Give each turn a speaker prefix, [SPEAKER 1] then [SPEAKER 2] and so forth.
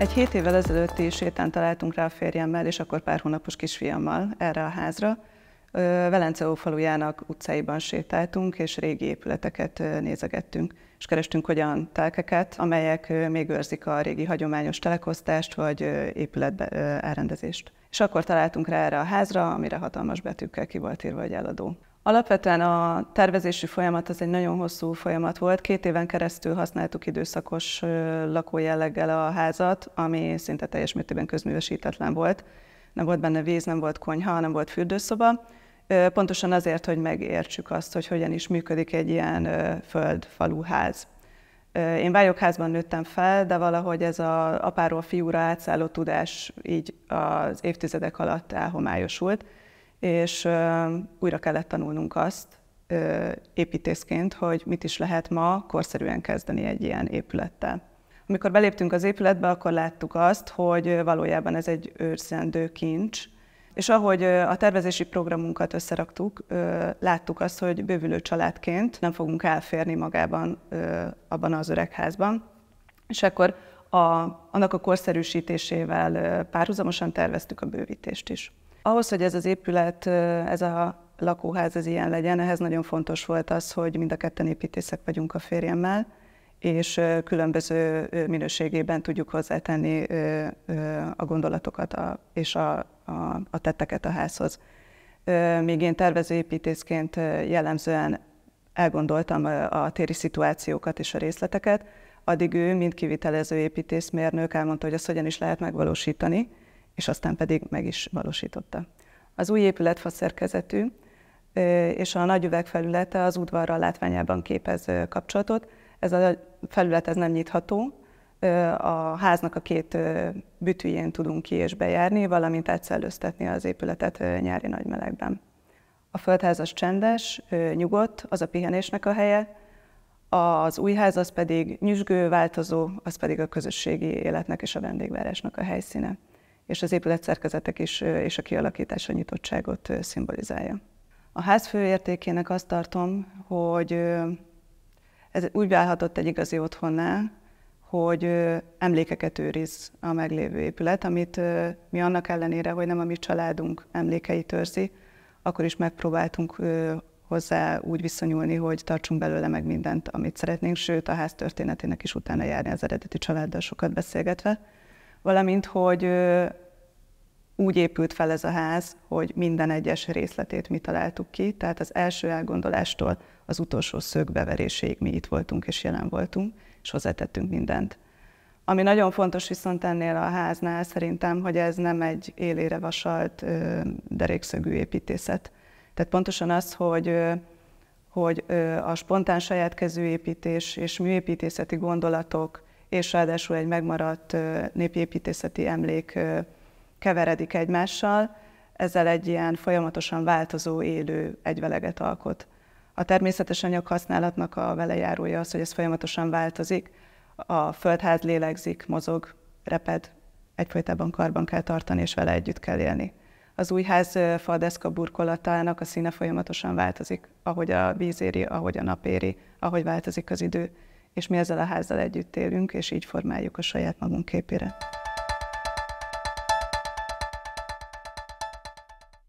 [SPEAKER 1] Egy hét évvel ezelőtti sétán találtunk rá a férjemmel és akkor pár hónapos kisfiammal erre a házra. Velence falujának utcáiban sétáltunk, és régi épületeket nézegettünk, és kerestünk olyan telkeket, amelyek még őrzik a régi hagyományos telekosztást vagy épület elrendezést. És akkor találtunk rá erre a házra, amire hatalmas betűkkel ki volt írva, hogy eladó. Alapvetően a tervezési folyamat az egy nagyon hosszú folyamat volt. Két éven keresztül használtuk időszakos lakójelleggel a házat, ami szinte teljes mértékben közművesítetlen volt. Nem volt benne víz, nem volt konyha, nem volt fürdőszoba. Pontosan azért, hogy megértsük azt, hogy hogyan is működik egy ilyen föld ház. Én vályokházban nőttem fel, de valahogy ez a apáról fiúra átszálló tudás így az évtizedek alatt elhomályosult és újra kellett tanulnunk azt építészként, hogy mit is lehet ma korszerűen kezdeni egy ilyen épülettel. Amikor beléptünk az épületbe, akkor láttuk azt, hogy valójában ez egy őrzendő kincs, és ahogy a tervezési programunkat összeraktuk, láttuk azt, hogy bővülő családként nem fogunk elférni magában abban az öregházban. És akkor a, annak a korszerűsítésével párhuzamosan terveztük a bővítést is. Ahhoz, hogy ez az épület, ez a lakóház ez ilyen legyen, ehhez nagyon fontos volt az, hogy mind a ketten építészek vagyunk a férjemmel, és különböző minőségében tudjuk hozzátenni a gondolatokat a, és a, a, a tetteket a házhoz. Még én tervezőépítészként jellemzően elgondoltam a téri szituációkat és a részleteket, addig ő, mint kivitelező építészmérnök elmondta, hogy ezt hogyan is lehet megvalósítani, és aztán pedig meg is valósította. Az új épület faszerkezetű, és a nagy üvegfelülete az udvarral látványában képez kapcsolatot. Ez a felület ez nem nyitható, a háznak a két bütűjén tudunk ki és bejárni, valamint átszellőztetni az épületet nyári nagymelegben. A földház az csendes, nyugodt, az a pihenésnek a helye, az új ház az pedig nyüzsgő, változó, az pedig a közösségi életnek és a vendégvárásnak a helyszíne és az épület szerkezetek is és a kialakítása nyitottságot szimbolizálja. A ház főértékének azt tartom, hogy ez úgy válhatott egy igazi otthonná, hogy emlékeket őriz a meglévő épület, amit mi annak ellenére, hogy nem a mi családunk emlékeit őrzi, akkor is megpróbáltunk hozzá úgy viszonyulni, hogy tartsunk belőle meg mindent, amit szeretnénk, sőt a ház történetének is utána járni az eredeti családdal sokat beszélgetve valamint hogy úgy épült fel ez a ház, hogy minden egyes részletét mi találtuk ki, tehát az első elgondolástól az utolsó szögbeveréséig mi itt voltunk és jelen voltunk, és hozzátettünk mindent. Ami nagyon fontos viszont ennél a háznál szerintem, hogy ez nem egy élére vasalt derékszögű építészet. Tehát pontosan az, hogy, hogy a spontán saját kezű építés és műépítészeti gondolatok, és ráadásul egy megmaradt népépítészeti emlék keveredik egymással, ezzel egy ilyen folyamatosan változó, élő egyveleget alkot. A természetes anyag használatnak a velejárója az, hogy ez folyamatosan változik, a földház lélegzik, mozog, reped, egyfolytában karban kell tartani, és vele együtt kell élni. Az új ház faldeszka burkolatának a színe folyamatosan változik, ahogy a víz éri, ahogy a nap éri, ahogy változik az idő és mi ezzel a házzal együtt élünk, és így formáljuk a saját magunk képére.